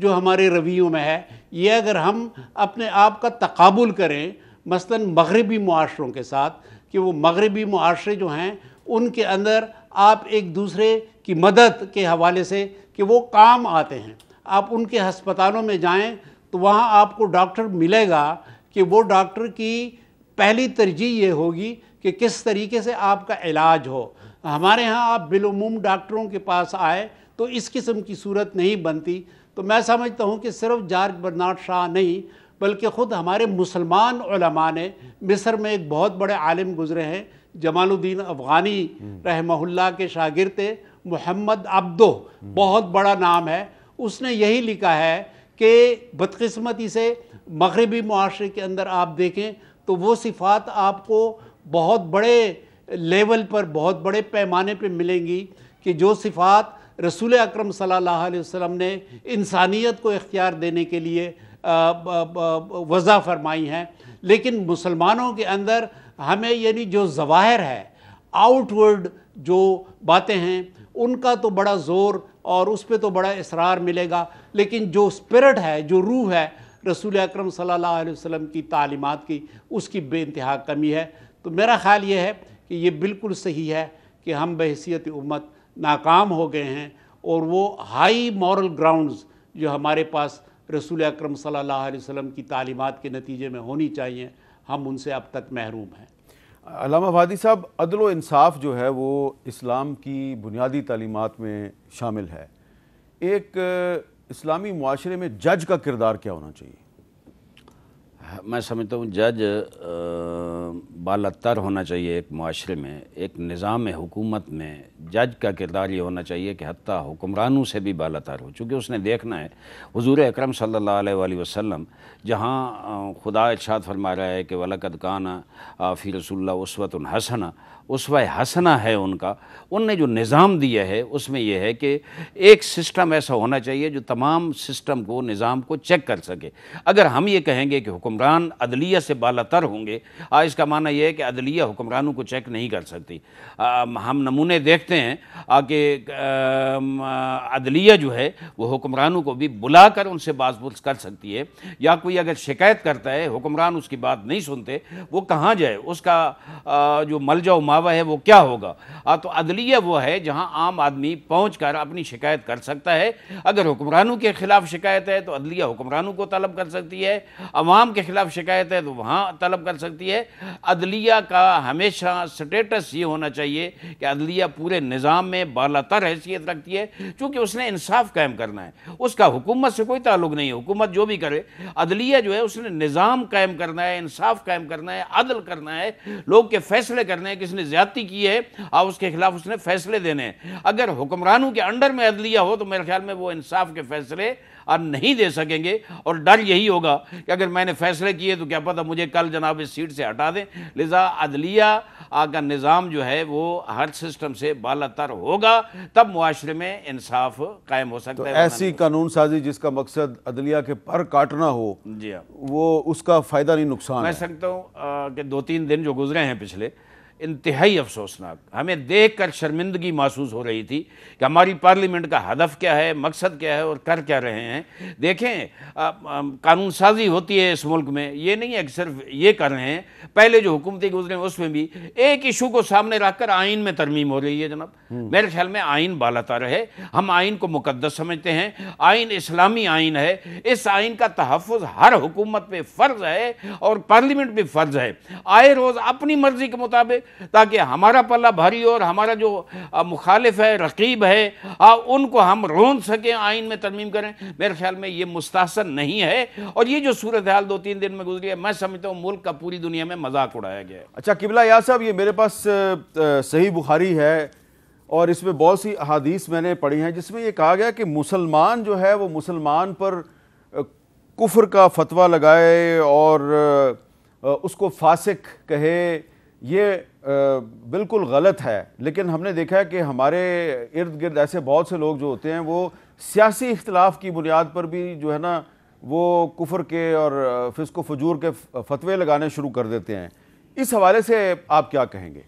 जो हमारे रवैयों में है ये अगर हम अपने आप का तकबुल करें मसलन मगरबी माशरों के साथ कि वो मगरबी माशरे जो हैं उनके अंदर आप एक दूसरे की मदद के हवाले से कि वो काम आते हैं आप उनके हस्पतालों में जाएं तो वहाँ आपको डॉक्टर मिलेगा कि वो डॉक्टर की पहली तरजीह ये होगी कि किस तरीके से आपका इलाज हो हमारे यहाँ आप बिलूम डॉक्टरों के पास आए तो इस किस्म की सूरत नहीं बनती तो मैं समझता हूँ कि सिर्फ जार्ज बर्नाड शाह नहीं बल्कि ख़ुद हमारे मुसलमान ने मिस्र में एक बहुत बड़े आलिम गुजरे हैं जमालुद्दीन अफ़गानी रहमहुल्ला के थे मोहम्मद अब्दो बहुत बड़ा नाम है उसने यही लिखा है कि बदकस्मती से मगरबी माशरे के अंदर आप देखें तो वो सिफात आपको बहुत बड़े लेवल पर बहुत बड़े पैमाने पर मिलेंगी कि जो सिफात रसूल अक्रम सल्ला वसम ने इंसानियत को इख्तियार देने के लिए वज़ा फरमाई हैं लेकिन मुसलमानों के अंदर हमें यानी जो जवाहर है आउटवर्ड जो बातें हैं उनका तो बड़ा ज़ोर और उस पर तो बड़ा इसरार मिलेगा लेकिन जो स्पिरिट है जो रूह है रसूल अक्रम सम की तालीमत की उसकी बेानतहा कमी है तो मेरा ख़्याल ये है कि ये बिल्कुल सही है कि हम बहसीत उम्मत नाकाम हो गए हैं और वो हाई मॉरल ग्राउंड्स जो हमारे पास रसूल अक्रम सल्लल्लाहु की तालीमत के नतीजे में होनी चाहिए हम उनसे अब तक महरूम हैं अलामा वादी साहब अदल इंसाफ जो है वो इस्लाम की बुनियादी तलीमत में शामिल है एक इस्लामी माशरे में जज का किरदार क्या होना चाहिए हाँ, मैं समझता हूँ जज बालतर होना चाहिए एक माशरे में एक निज़ाम हुकूमत में जज का किरदार ये होना चाहिए कि हती हुक्मरानों से भी बालतर हो चूँकि उसने देखना है हजूर अक्रम सल्ला वसम जहाँ खुदा इर्शाद फरमा रहा है कि वलकद काना आफ़ी रसोल्ला उसवत हसना उसवा हसना है उनका उनने जो निज़ाम दिया है उसमें यह है कि एक सिस्टम ऐसा होना चाहिए जो तमाम सिस्टम को निज़ाम को चेक कर सके अगर हम ये कहेंगे कि हुक्म हुक्मरान अदलिया से बालातर होंगे आ हाँ, इसका माना यह है कि अदलिया हुक्मरानों को चेक नहीं कर सकती आ, हम नमूने देखते हैं आ कि अदलिया जो है वो हुक्मरानों को भी बुला कर उनसे बाजबुल कर सकती है या कोई अगर शिकायत करता है हुक्मरान उसकी बात नहीं सुनते वो कहाँ जाए उसका आ, जो मलजा मावा है वो क्या होगा आ, हाँ, तो अदलिया वो है जहाँ आम आदमी पहुँच कर अपनी शिकायत कर सकता है अगर हुक्मरानों के ख़िलाफ़ शिकायत है तो अदलिया हुक्मरानों को तलब कर सकती है अवाम के खिलाफ शिकायत है तो वहाँ तलब कर सकती है अदलिया का हमेशा स्टेटस ये होना चाहिए कि अदलिया पूरे निज़ाम में बालातर हैसियत रखती है क्योंकि उसने इंसाफ कायम करना है उसका हुकूमत से कोई ताल्लुक नहीं है हुकूमत जो भी करे अदलिया जो है उसने निज़ाम कायम करना है इंसाफ कायम करना है अदल करना है लोग के फैसले करने हैं किसने ज़्यादती की है और उसके खिलाफ उसने फैसले देने हैं अगर हुक्मरानों के अंडर में अदलिया हो तो मेरे ख्याल में वो इंसाफ के फैसले और नहीं दे सकेंगे और डर यही होगा कि अगर मैंने फैसले किए तो क्या पता मुझे कल जनाब इस सीट से हटा दें लिजा अदलिया का निज़ाम जो है वो हर सिस्टम से तर होगा तब मुआरे में इंसाफ कायम हो सकता तो है ऐसी कानून साजी जिसका मकसद अदलिया के पर काटना हो जी हाँ। वो उसका फ़ायदा नहीं नुकसान मैं सकता हूँ कि दो तीन दिन जो गुजरे हैं पिछले इंतहाई अफसोसनाक हमें देख कर शर्मिंदगी महसूस हो रही थी कि हमारी पार्लियामेंट का हदफ क्या है मकसद क्या है और कर क्या रहे हैं देखें कानून साजी होती है इस मुल्क में ये नहीं है कि सिर्फ ये कर रहे हैं पहले जो हुकूमती गुजरे उसमें भी एक इशू को सामने रख कर आइन में तरमीम हो रही है जनाब हम्म। मेरे ख्याल में आइन बालता रहे हम आइन को मुकदस समझते हैं आइन इस्लामी आइन है इस आइन का तहफ़ हर हुकूमत पर फ़र्ज़ है और पार्लियामेंट पर फ़र्ज़ है आए रोज़ अपनी मर्ज़ी के मुताबिक ताकि हमारा पल्ला भारी और हमारा जो मुखालिफ है रकीब है आ, उनको हम रोन सकें आइन में तरमीम करें मेरे ख्याल में ये मुस्तासन नहीं है और ये जो सूरत हाल दो तीन दिन में गुजरी है मैं समझता हूँ मुल्क का पूरी दुनिया में मजाक उड़ाया गया अच्छा किबला या साहब ये मेरे पास सही बुखारी है और इसमें बहुत सी अहादीस मैंने पढ़ी हैं जिसमें ये कहा गया कि मुसलमान जो है वो मुसलमान पर कुफर का फतवा लगाए और उसको फासिक कहे ये बिल्कुल गलत है लेकिन हमने देखा है कि हमारे इर्द गिर्द ऐसे बहुत से लोग जो होते हैं वो सियासी इख्तलाफ की बुनियाद पर भी जो है ना वो कुफर के और फिसको फजूर के फतवे लगाने शुरू कर देते हैं इस हवाले से आप क्या कहेंगे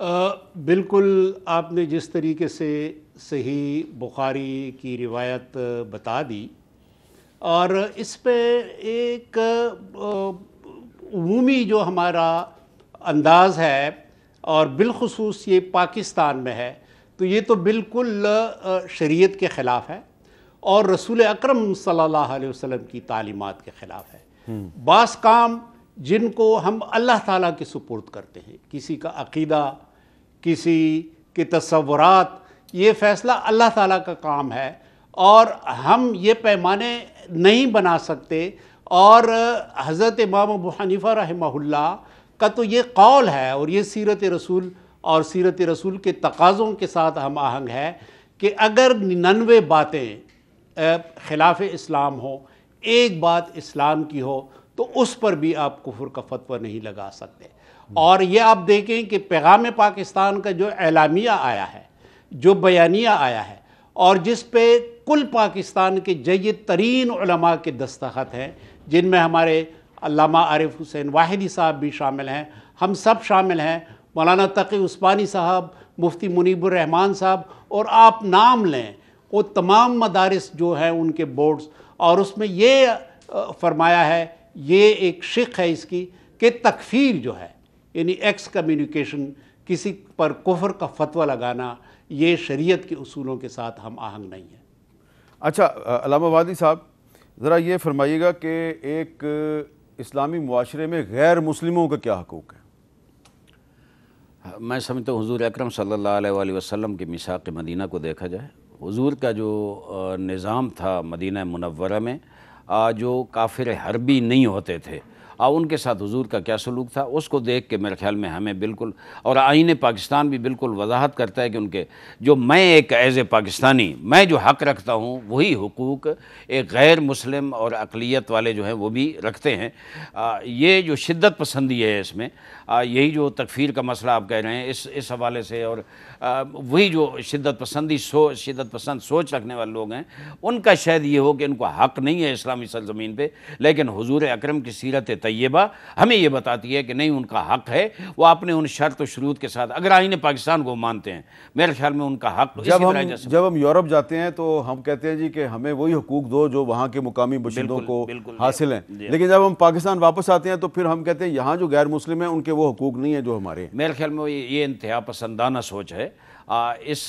आ, बिल्कुल आपने जिस तरीके से सही बुखारी की रिवायत बता दी और इस पर एक आ, अमूमी जो हमारा अंदाज है और बिलखसूस ये पाकिस्तान में है तो ये तो बिल्कुल शरीयत के ख़िलाफ़ है और रसूल अकरम सल्लल्लाहु अलैहि वसल्लम की तालीमात के ख़िलाफ़ है हम्म। बास काम जिनको हम अल्लाह ताला के सुपुर्द करते हैं किसी का अकीदा किसी के तस्वरत ये फ़ैसला अल्लाह ताला का काम है और हम ये पैमाने नहीं बना सकते और हज़रत इमाम अबू हनीफ़ा रहमहुल्ला का तो ये कौल है और ये सीरत रसूल और सीरत रसूल के तकाज़ों के साथ हम आहंग है कि अगर निन्नवे बातें खिलाफ इस्लाम हो एक बात इस्लाम की हो तो उस पर भी आप कुफर का फतवा नहीं लगा सकते और ये आप देखें कि पैगाम पाकिस्तान का जो एलामिया आया है जो बयानिया आया है और जिस पे कुल पाकिस्तान के जय तरीन के दस्तखत हैं जिनमें हमारे अलामा आरिफ हुसैन वाहिदी साहब भी शामिल हैं हम सब शामिल हैं मौलाना तकी उस्मानी साहब मुफ्ती रहमान साहब और आप नाम लें वो तमाम मदारस जो हैं उनके बोर्ड्स और उसमें ये फरमाया है ये एक शिक है इसकी कि तकफीर जो है यानी एक्स कम्युनिकेशन किसी पर कुफर का फतवा लगाना ये शरीयत के असूलों के साथ हम आहंग नहीं है अच्छा अलामा वादी साहब ज़रा ये फरमाइएगा कि एक इस्लामी माशरे में गैर मुस्लिमों का क्या हकूक़ है मैं समझता हूँ हजूर अक्रम सल्ला वसम के मिसाक मदीना को देखा जाए हजूर का जो निज़ाम था मदीना मनवरा में जो काफिर हरबी नहीं होते थे और उनके साथ हजूर का क्या सलूक था उसको देख के मेरे ख्याल में हमें बिल्कुल और आइन पाकिस्तान भी बिल्कुल वजाहत करता है कि उनके जो मैं एक एज़ ए पाकिस्तानी मैं जो हक़ रखता हूँ वही हकूक़ एक गैर मुस्लिम और अकलीत वाले जो हैं वो भी रखते हैं आ, ये जो शिद्दत पसंदी है इसमें आ, यही जो तकफीर का मसला आप कह रहे हैं इस इस हवाले से और आ, वही जो शिद्दत पसंदी सोच शिद्दत पसंद सोच रखने वाले लोग हैं उनका शायद ये हो कि इनको हक़ नहीं है इस्लामी सरजमीन पर लेकिन हजूर अक्रम की सीरत तय तयबा हमें यह बताती है कि नहीं उनका हक है वह अपने उन शर्त शरूत के साथ अगर आईने पाकिस्तान को मानते हैं मेरे ख्याल में उनका हक जब हम जब हम यूरोप जाते हैं तो हम कहते हैं जी कि हमें वही हकूक दो जो वहाँ के मुकामी बशिंदों को हासिल हैं लेकिन जब हम पाकिस्तान वापस आते हैं तो फिर हम कहते हैं यहाँ जो गैर मुस्लिम हैं उनके वो हकूक नहीं है जो हमारे मेरे ख्याल में ये इंतहा पसंदाना सोच है आ, इस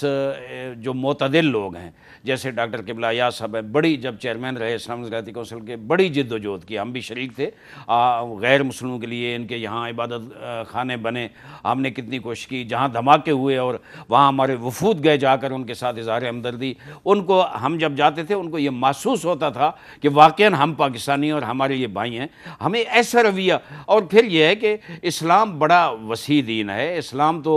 जो मतदिल लोग हैं जैसे डॉक्टर किबला याद साहब बड़ी जब चेयरमैन रहे इस्लाम जराती कौंसिल के बड़ी जिद्दोजहद की हम भी शरीक थे आ, गैर मुसलमों के लिए इनके यहाँ इबादत खाने बने हमने कितनी कोशिश की जहाँ धमाके हुए और वहाँ हमारे वफूद गए जाकर उनके साथ इजहार हमदर्दी उनको हम जब जाते थे उनको ये महसूस होता था कि वाक़ हम पाकिस्तानी और हमारे ये भाई हैं हमें ऐसा रवैया और फिर यह है कि इस्लाम बड़ा वसी दीन है इस्लाम तो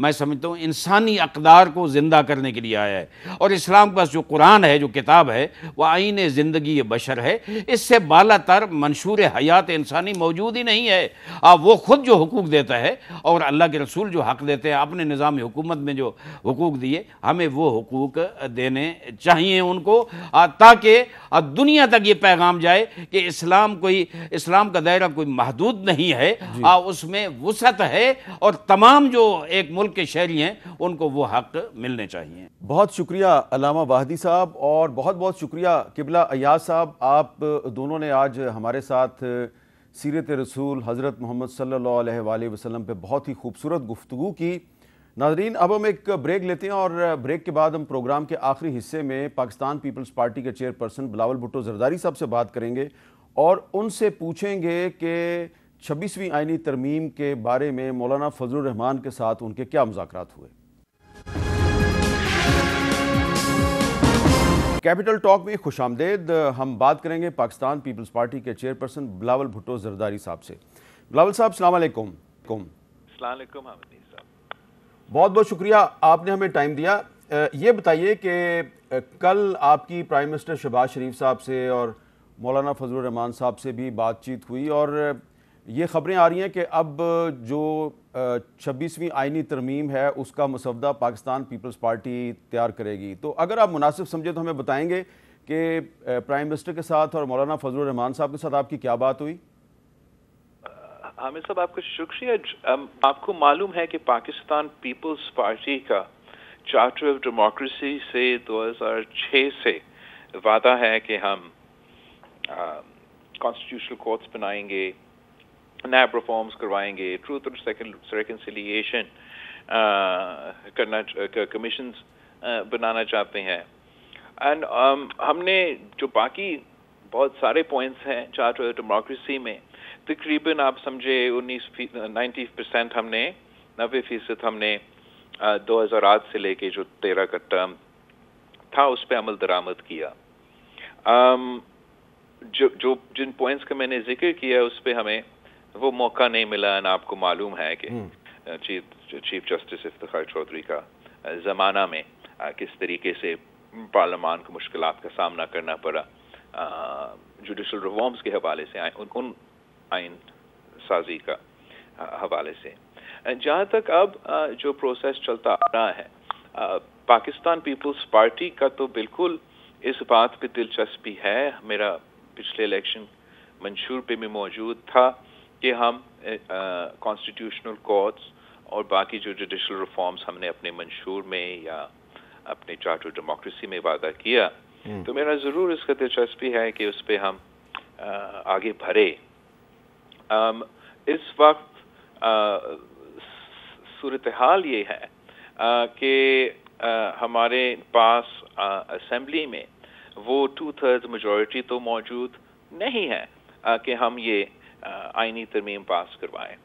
मैं समझता हूँ इंसानी अकदार को ज़िंदा करने के लिए आया है और इस्लाम का जो कुरान है जो किताब है वह आइन ज़िंदगी बशर है इससे बाला तर मंशूर हयात इंसान इंसानी मौजूद ही नहीं है आप वो ख़ुद जो हकूक़ देता है और अल्लाह के रसूल जो हक़ देते हैं अपने निज़ाम हुकूमत में जो हकूक़ दिए हमें वो हकूक़ देने चाहिए उनको ताकि दुनिया तक ये पैगाम जाए कि इस्लाम कोई इस्लाम का दायरा कोई महदूद नहीं है उसमें वसत है और तमाम जो एक मुल्क के शहरी हैं उनको वो हक़ मिलने चाहिए बहुत शुक्रिया अलामा वाहदी साहब और बहुत बहुत शुक्रिया किबला अयाज साहब आप दोनों ने आज हमारे साथ सीरत रसूल हज़रत मोहम्मद सल्ला वसम पर बहुत ही खूबसूरत गुफ्तु की नाजरीन अब हम एक ब्रेक लेते हैं और ब्रेक के बाद हम प्रोग्राम के आखिरी हिस्से में पाकिस्तान पीपल्स पार्टी के चेयरपर्सन बिलावल भुट्टो जरदारी साहब से बात करेंगे और उनसे पूछेंगे कि छब्बीसवीं आइनी तरमीम के बारे में मौलाना फजल रहमान के साथ उनके क्या मुजाक हुए कैपिटल टॉक में खुश आमदेद हम बात करेंगे पाकिस्तान पीपल्स पार्टी के चेयरपर्सन बिलावल भुट्टो जरदारी साहब से बिलावल साहब सलामकुम बहुत बहुत शुक्रिया आपने हमें टाइम दिया ये बताइए कि कल आपकी प्राइम मिनिस्टर शहबाज शरीफ साहब से और मौलाना फजल रहमान साहब से भी बातचीत हुई और ये खबरें आ रही हैं कि अब जो छब्बीसवीं आइनी तरमीम है उसका मसवदा पाकिस्तान पीपल्स पार्टी तैयार करेगी तो अगर आप मुनासिब समझे तो हमें बताएंगे कि प्राइम मिनिस्टर के साथ और मौलाना फजल रहमान साहब के साथ आपकी क्या बात हुई हामिद साहब आपका शुक्रिया आपको मालूम है कि पाकिस्तान पीपल्स पार्टी का चार्टर ऑफ डेमोक्रेसी से 2006 से वादा है कि हम कॉन्स्टिट्यूशनल कोर्ट्स बनाएंगे नैब रिफॉर्म्स करवाएंगे ट्रूथ एंड रिकन्सिलियेशन करना कमीशन uh, uh, बनाना चाहते हैं एंड um, हमने जो बाकी बहुत सारे पॉइंट्स हैं चार्टर डेमोक्रेसी में तकरीबन आप समझे उन्नीस नाइन्टी परसेंट हमने नब्बे फीसद हमने uh, दो हज़ार आठ से लेके जो तेरह का टर्म था उस पर अमल दरामद किया um, जो जो जिन पॉइंट्स का मैंने जिक्र किया उस पर हमें वो मौका नहीं मिला एंड आपको मालूम है कि हम्म। Chief chief justice Iftikhar Chaudhry का ज़माना में किस तरीके से पार्लियामान को मुश्किल का सामना करना पड़ा जुडिशल रिफॉर्म्स के हवाले से आए, उन उन आइन साजी का हवाले से जहाँ तक अब जो प्रोसेस चलता आ रहा है पाकिस्तान पीपल्स पार्टी का तो बिल्कुल इस बात पे दिलचस्पी है मेरा पिछले इलेक्शन मंशूर पे भी मौजूद था कि हम कॉन्स्टिट्यूशनल कोर्ट्स और बाकी जो जुडिशल रिफॉर्म्स हमने अपने मंशूर में या अपने चार्टर डेमोक्रेसी में वादा किया हम्म। तो मेरा ज़रूर इसका दिलचस्पी है कि उस पर हम आ, आगे भरे um, इस वक्त सूरत हाल ये है कि हमारे पास असम्बली में वो टू थर्ड मजॉरिटी तो मौजूद नहीं है कि हम ये आइनी तरमीम पास करवाए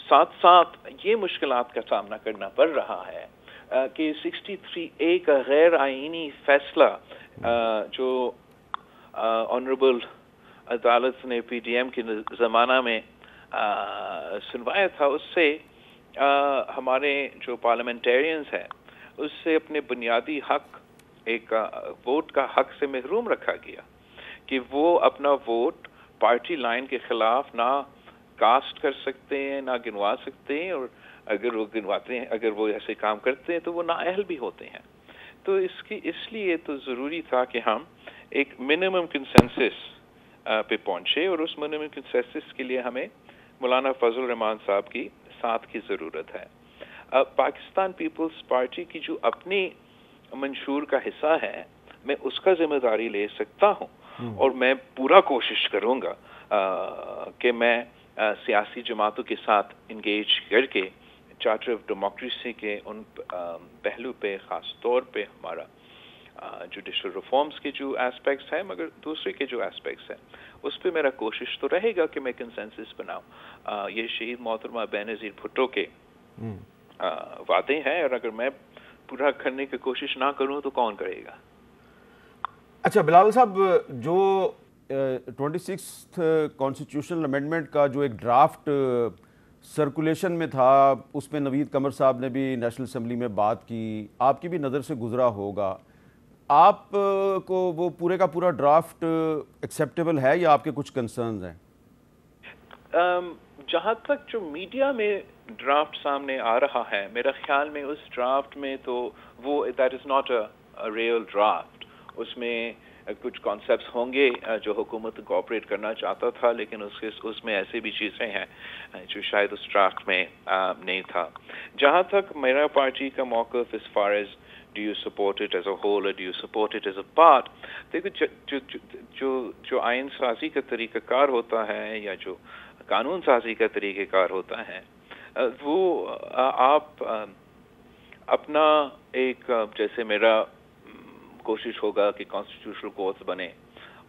साथ साथ ये मुश्किल का सामना करना पड़ रहा है कि 63 ए का गैर आइनी फैसला जो ऑनरेबल अदालत ने पी डी एम के ज़माना में सुनवाया था उससे हमारे जो पार्लियामेंटेरियंस हैं उससे अपने बुनियादी हक एक वोट का हक से महरूम रखा गया कि वो अपना वोट पार्टी लाइन के खिलाफ ना कास्ट कर सकते हैं ना गिनवा सकते हैं और अगर वो गिनवाते हैं अगर वो ऐसे काम करते हैं तो वो अहल भी होते हैं तो इसकी इसलिए तो ज़रूरी था कि हम एक मिनिमम कंसेंसस पे पहुंचे और उस मिनिमम कंसेंसस के लिए हमें मौलाना फजल रहमान साहब की साथ की ज़रूरत है अब पाकिस्तान पीपल्स पार्टी की जो अपनी मंशूर का हिस्सा है मैं उसका जिम्मेदारी ले सकता हूँ हम्म। और मैं पूरा कोशिश करूँगा कि मैं सियासी जमातों के साथ इंगेज करके चार्टर ऑफ डेमोक्रेसी के उन पहलू पे ख़ास तौर पे हमारा जुडिशल रिफॉर्म्स के जो एस्पेक्ट्स हैं मगर दूसरे के जो एस्पेक्ट्स हैं उस पर मेरा कोशिश तो रहेगा कि मैं कंसेंसस बनाऊँ ये शहीद मोहतरमा बेनज़ीर भुट्टो के हम्म। वादे हैं और अगर मैं पूरा करने की कोशिश ना करूँ तो कौन करेगा अच्छा बिलावल साहब जो ट्वेंटी सिक्स कॉन्स्टिट्यूशनल अमेंडमेंट का जो एक ड्राफ्ट सर्कुलेशन में था उसमें नवीद कमर साहब ने भी नेशनल असम्बली में बात की आपकी भी नज़र से गुजरा होगा आप को वो पूरे का पूरा ड्राफ्ट एक्सेप्टेबल है या आपके कुछ कंसर्न हैं जहाँ तक जो मीडिया में ड्राफ्ट सामने आ रहा है मेरा ख्याल में उस ड्राफ्ट में तो वो that is not a real draft उसमें कुछ कॉन्सेप्ट्स होंगे जो हुकूमत कोऑपरेट करना चाहता था लेकिन उसके उसमें ऐसी भी चीज़ें हैं जो शायद उस ड्राफ्ट में नहीं था जहाँ तक मेरा पार्टी का मौकफ as far as do you support it as a whole do you support it as a part देखो जो जो जो आयन साजी का तरीक़ाकार होता है या जो कानून साजी का तरीक़ार होता है वो आप अपना एक जैसे मेरा कोशिश होगा कि कॉन्स्टिट्यूशनल कोर्स बने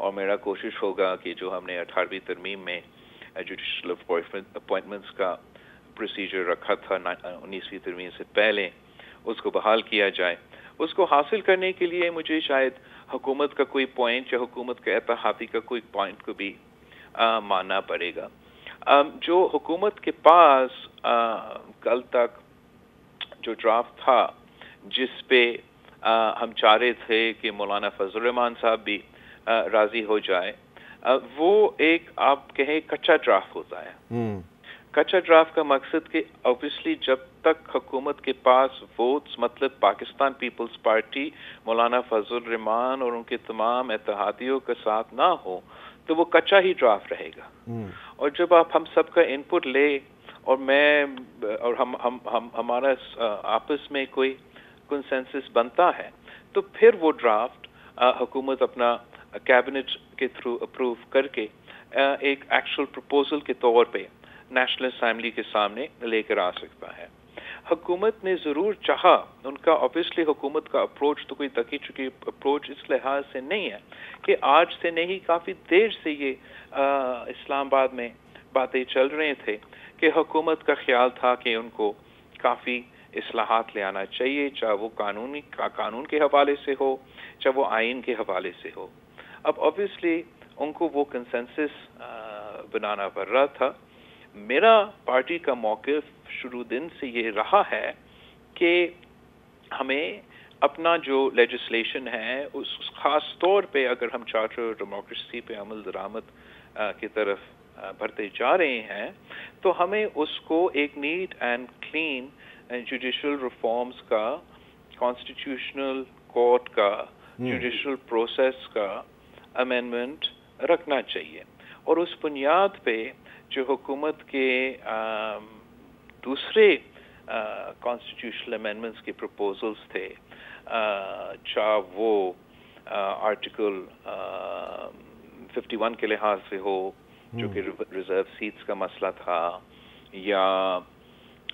और मेरा कोशिश होगा कि जो हमने अठारहवीं तरमीम में जुडिशल अपॉइंटमेंट्स का प्रोसीजर रखा था उन्नीसवीं तरमीम से पहले उसको बहाल किया जाए उसको हासिल करने के लिए मुझे शायद हुकूमत का कोई पॉइंट या हुकूमत के एतहाती का कोई पॉइंट को भी आ, मानना पड़ेगा आ, जो हुकूमत के पास आ, कल तक जो ड्राफ्ट था जिस पे हम चाह रहे थे कि मौलाना फजलरहमान साहब भी राज़ी हो जाए वो एक आप कहें कच्चा ड्राफ्ट होता है हम्म। कच्चा ड्राफ्ट का मकसद कि ऑब्वियसली जब तक हुकूमत के पास वोट्स मतलब पाकिस्तान पीपल्स पार्टी मौलाना फजल रहमान और उनके तमाम एतिहादियों के साथ ना हो तो वो कच्चा ही ड्राफ्ट रहेगा हम्म। और जब आप हम सबका इनपुट ले और मैं और हम हम हम हमारा आपस में कोई कंसेंसस बनता है तो फिर वो ड्राफ्ट uh, हुकूमत अपना कैबिनेट के थ्रू अप्रूव करके आ, uh, एक एक्चुअल प्रपोजल के तौर पे नेशनल असम्बली के सामने लेकर आ सकता है हुकूमत ने ज़रूर चाहा उनका ऑब्वियसली हुकूमत का अप्रोच तो कोई तकी चुकी अप्रोच इस लिहाज से नहीं है कि आज से नहीं काफ़ी देर से ये uh, इस्लामाबाद में बातें चल रहे थे कि हुकूमत का ख्याल था कि उनको काफ़ी असलाहत ले आना चाहिए चाहे वो कानूनी का, कानून के हवाले से हो चाहे वो आइन के हवाले से हो अब ऑब्वियसली उनको वो कंसेंसस बनाना पड़ रहा था मेरा पार्टी का मौकफ शुरू दिन से ये रहा है कि हमें अपना जो लेजिस्लेशन है उस ख़ास तौर पे अगर हम चार्टर डेमोक्रेसी पे अमल दरामद की तरफ भरते जा रहे हैं तो हमें उसको एक neat and clean and judicial reforms का कॉन्स्टिट्यूशनल कोर्ट का जुडिशल प्रोसेस का अमेंडमेंट रखना चाहिए और उस बुनियाद पे जो हुकूमत के आ, दूसरे कॉन्स्टिट्यूशनल अमेंडमेंट्स के प्रपोजल्स थे चाह वो आर्टिकल 51 के लिहाज से हो जो कि रिजर्व सीट्स का मसला था या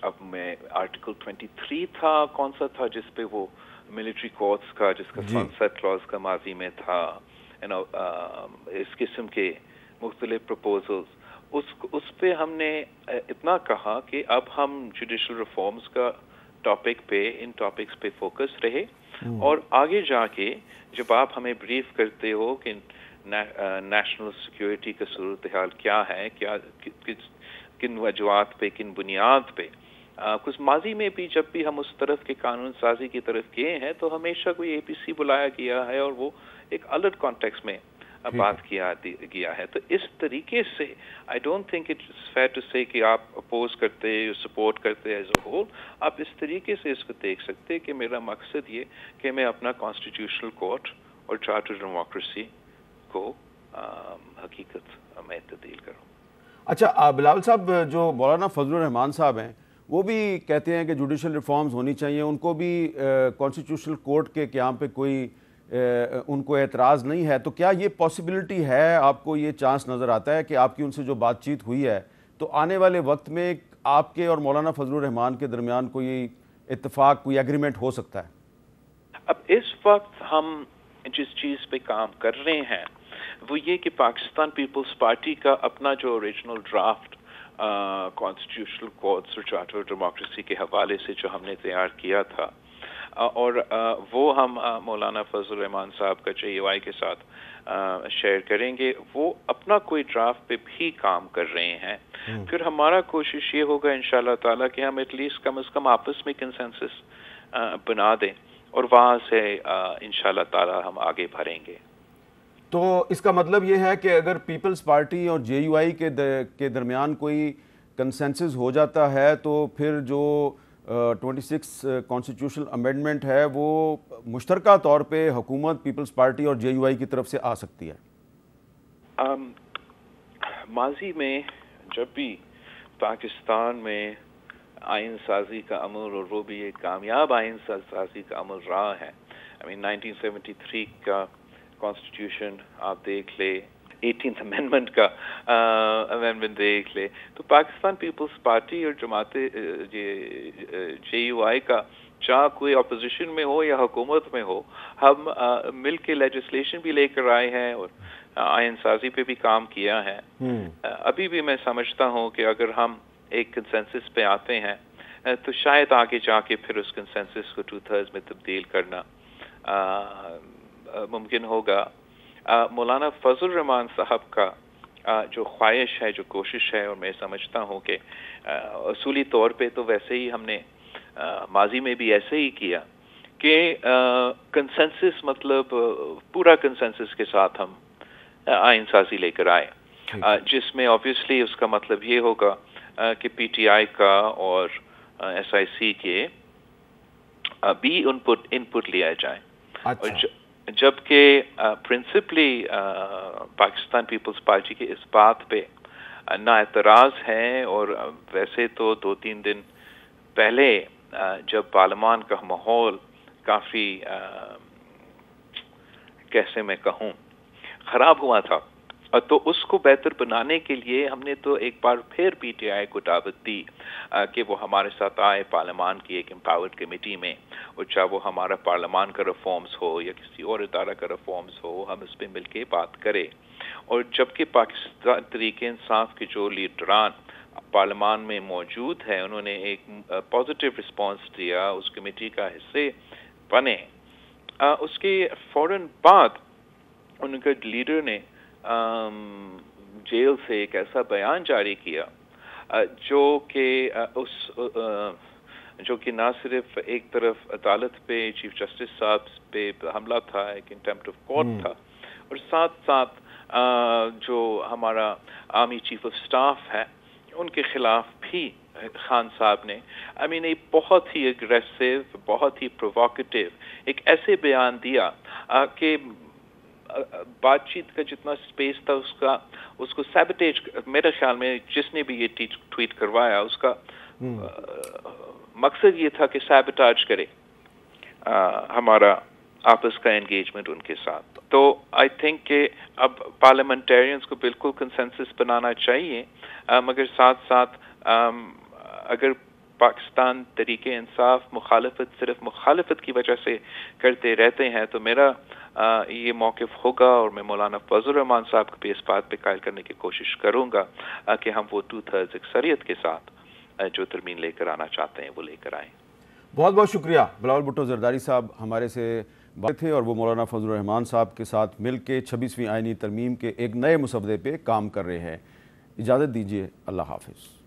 अब मैं आर्टिकल 23 था कौन सा था जिस पे वो मिलिट्री कोर्ट्स का जिसका सनसेट क्लॉज का माजी में था यू नो uh, इस किस्म के मुख्तलिफ प्रपोजल्स उस उस पे हमने इतना कहा कि अब हम जुडिशल रिफॉर्म्स का टॉपिक पे इन टॉपिक्स पे फोकस रहे हम्म। और आगे जाके जब आप हमें ब्रीफ करते हो कि ना, नेशनल सिक्योरिटी का सूरत हाल क्या है क्या कि, कि, किन वजुआत पे किन बुनियाद पे कुछ माजी में भी जब भी हम उस तरफ के कानून साजी की तरफ गए हैं तो हमेशा कोई एपीसी बुलाया गया है और वो एक अलग कॉन्टेक्स्ट में बात किया गया है तो इस तरीके से I don't think it's fair to say कि आप अपोज करते सपोर्ट करते एज अ होल आप इस तरीके से इसको देख सकते हैं कि मेरा मकसद ये कि मैं अपना कॉन्स्टिट्यूशनल कोर्ट और चार्टर डेमोक्रेसी को आ, हकीकत में तब्दील करूँ अच्छा बिलावल साहब जो मौलाना फजल रहमान साहब हैं वो भी कहते हैं कि जुडिशल रिफॉर्म्स होनी चाहिए उनको भी कॉन्स्टिट्यूशनल कोर्ट के क्याम पे कोई ए, उनको एतराज़ नहीं है तो क्या ये पॉसिबिलिटी है आपको ये चांस नज़र आता है कि आपकी उनसे जो बातचीत हुई है तो आने वाले वक्त में आपके और मौलाना फजल रहमान के दरमियान कोई इतफाक़ कोई एग्रीमेंट हो सकता है अब इस वक्त हम जिस चीज़ पे काम कर रहे हैं वो ये कि पाकिस्तान पीपल्स पार्टी का अपना जो ओरिजिनल ड्राफ्ट कॉन्स्टिट्यूशनल कोर्ट्स और चार्टर ऑफ डेमोक्रेसी के हवाले से जो हमने तैयार किया था और वो हम मौलाना फजल रहमान साहब का जे के साथ शेयर करेंगे वो अपना कोई ड्राफ्ट पे भी काम कर रहे हैं हम्म। फिर हमारा कोशिश ये होगा इन ताला कि हम एटलीस्ट कम अज़ कम आपस में कंसेंसस बना दें और वहाँ से इन ताला हम आगे भरेंगे तो इसका मतलब ये है कि अगर पीपल्स पार्टी और जे यू आई के के दरमियान कोई कंसेंसस हो जाता है तो फिर जो ट्वेंटी सिक्स कॉन्स्टिट्यूशनल अमेंडमेंट है वो मुश्तर तौर पे हुकूमत पीपल्स पार्टी और जे यू आई की तरफ से आ सकती है um, माजी में जब भी पाकिस्तान में आइन साजी का अमल और वो भी एक कामयाब आइन साजी का अमल रहा है आई I मीन mean, 1973 का कॉन्स्टिट्यूशन आप देख ले एटीन अमेंडमेंट का अमेंडमेंट देख ले तो पाकिस्तान पीपल्स पार्टी और जमात ये जे यू आई का चाहे कोई अपोजिशन में हो या हुकूमत में हो हम मिल के लेजिस्लेशन भी लेकर आए हैं और आयन साजी पे भी काम किया है हम्म। अभी भी मैं समझता हूँ कि अगर हम एक कंसेंसिस पे आते हैं तो शायद आगे जाके फिर उस कंसेंसिस को टू थर्ड में तब्दील करना आ, मुमकिन होगा मौलाना फजल रहमान साहब का जो ख्वाहिश है जो कोशिश है और मैं समझता हूँ कि असूली तौर पे तो वैसे ही हमने माजी में भी ऐसे ही किया कि कंसेंसस मतलब पूरा कंसेंसस के साथ हम आइन साजी लेकर आए जिसमें ऑब्वियसली उसका मतलब ये होगा कि पीटीआई का और एसआईसी के भी इनपुट इनपुट लिया जाए अच्छा। और जबकि प्रिंसिपली पाकिस्तान पीपल्स पार्टी के इस बात पे ना एतराज़ हैं और वैसे तो दो तीन दिन पहले जब पार्लियामान का माहौल काफ़ी कैसे मैं कहूँ ख़राब हुआ था तो उसको बेहतर बनाने के लिए हमने तो एक बार फिर पीटीआई को दावत दी कि वो हमारे साथ आए पार्लियामान की एक एम्पावर्ड कमेटी में और चाहे वो हमारा पार्लियामान का रिफॉर्म्स हो या किसी और इदारा का रिफॉर्म्स हो हम इस पर के बात करें और जबकि पाकिस्तान तरीके इंसाफ के जो लीडरान पार्लियामान में मौजूद है उन्होंने एक पॉजिटिव रिस्पॉन्स दिया उस कमेटी का हिस्से बने उसके फ़ौर बाद उनके लीडर ने जेल से एक ऐसा बयान जारी किया जो कि उस जो कि ना सिर्फ एक तरफ अदालत पे चीफ जस्टिस साहब पे हमला था एक इंटेम्प्ट ऑफ कोर्ट था और साथ साथ जो हमारा आर्मी चीफ ऑफ स्टाफ है उनके खिलाफ भी खान साहब ने आई मीन एक बहुत ही एग्रेसिव बहुत ही प्रोवोकेटिव एक ऐसे बयान दिया कि बातचीत का जितना स्पेस था उसका उसको सैबिटेज मेरे ख्याल में जिसने भी ये ट्वीट करवाया उसका हम्म। मकसद ये था कि सैबिटाज करे आ, हमारा आपस का एंगेजमेंट उनके साथ तो आई थिंक कि अब पार्लियामेंटेरियंस को बिल्कुल कंसेंसस बनाना चाहिए आ, मगर साथ साथ आ, अगर पाकिस्तान तरीके इंसाफ मुखालफत सिर्फ मुखालफत की वजह से करते रहते हैं तो मेरा ये मौक़ होगा और मैं मौलाना फजलरहमान साहब को भी इस बात पर कायल करने की कोशिश करूँगा कि हम वो टू थर्ड अक्सरीत के साथ जो तरमीम लेकर आना चाहते हैं वो लेकर आएँ बहुत बहुत शुक्रिया बिलावल भुट्टो जरदारी साहब हमारे से बात थे और वो मौलाना फजल रहमान साहब के साथ मिल के छब्बीसवीं आइनी तरमीम के एक नए मुसवदे पर काम कर रहे हैं इजाज़त दीजिए अल्लाह हाफिज़